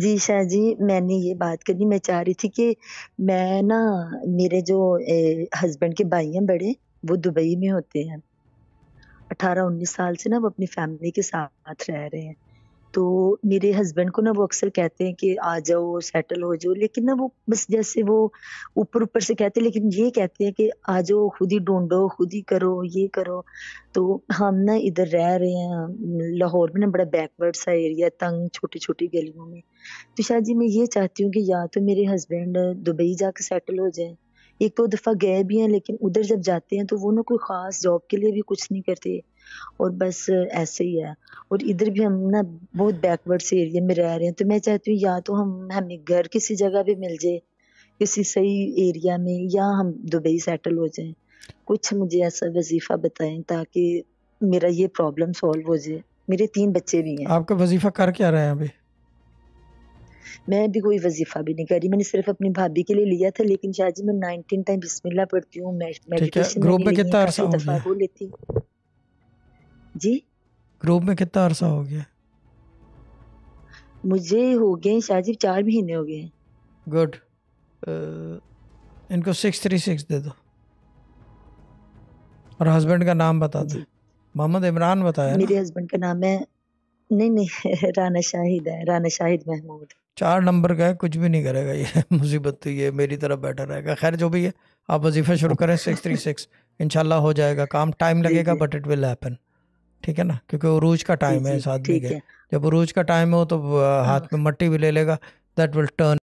जी शाह जी मैंने ये बात करनी मैं चाह रही थी कि मैं ना मेरे जो हस्बैंड के भाई हैं बड़े वो दुबई में होते हैं अठारह उन्नीस साल से ना वो अपनी फैमिली के साथ रह रहे हैं तो मेरे हस्बैंड को ना वो अक्सर कहते हैं कि आ जाओ सेटल हो जाओ लेकिन ना वो बस जैसे वो ऊपर ऊपर से कहते हैं लेकिन ये कहते हैं कि आ जाओ खुद ही ढूंढो खुद ही करो ये करो तो हम ना इधर रह रहे हैं लाहौर में ना बड़ा बैकवर्ड सा एरिया तंग छोटी छोटी गलियों में तो शायद जी मैं ये चाहती हूँ कि या तो मेरे हस्बैंड दुबई जा सेटल हो जाए एक दो तो दफ़ा गए भी हैं लेकिन उधर जब जाते हैं तो वो ना कोई ख़ास जॉब के लिए भी कुछ नहीं करते और बस ऐसे ही है और इधर भी हम ना बहुत बैकवर्ड से एरिया में रह रहे हैं तो मैं चाहती हूँ या तो हम हमें घर किसी जगह पे मिल जाए किसी सही एरिया में या हम दुबई सेटल हो जाएं कुछ मुझे ऐसा वजीफा बताएं ताकि मेरा ये प्रॉब्लम सॉल्व हो जाए मेरे तीन बच्चे भी हैं आपका वजीफा कर क्या रहे हैं अभी मैं भी कोई वजीफा भी नहीं कर रही मैंने सिर्फ अपनी भाभी के लिए लिया था लेकिन शाह मैं 19 टाइम बिस्मिल्लाह पढ़ती हूँ ग्रुप में कितना अरसा हो गया जी ग्रुप में कितना अरसा हो गया मुझे हो गए शाजिब चार महीने हो गए गुड uh, इनको सिक्स थ्री सिक्स दे दो और हस्बैंड का नाम बता दो मोहम्मद इमरान बताया मेरे हस्बैंड का नाम है नहीं नहीं राना शाहिद है राना शाहिद महमूद चार नंबर का है कुछ भी नहीं करेगा ये मुसीबत तो ये मेरी तरफ बैठा रहेगा खैर जो भी है आप वजीफा शुरू करें सिक्स थ्री सिक्स इनशाला हो जाएगा काम टाइम लगेगा बट इट विल हैपन ठीक है ना क्योंकि उरूज का टाइम है इस आदमी के जब उरूज रोज का टाइम हो तो हाथ हाँ। में मट्टी भी ले लेगा दैट विल टर्न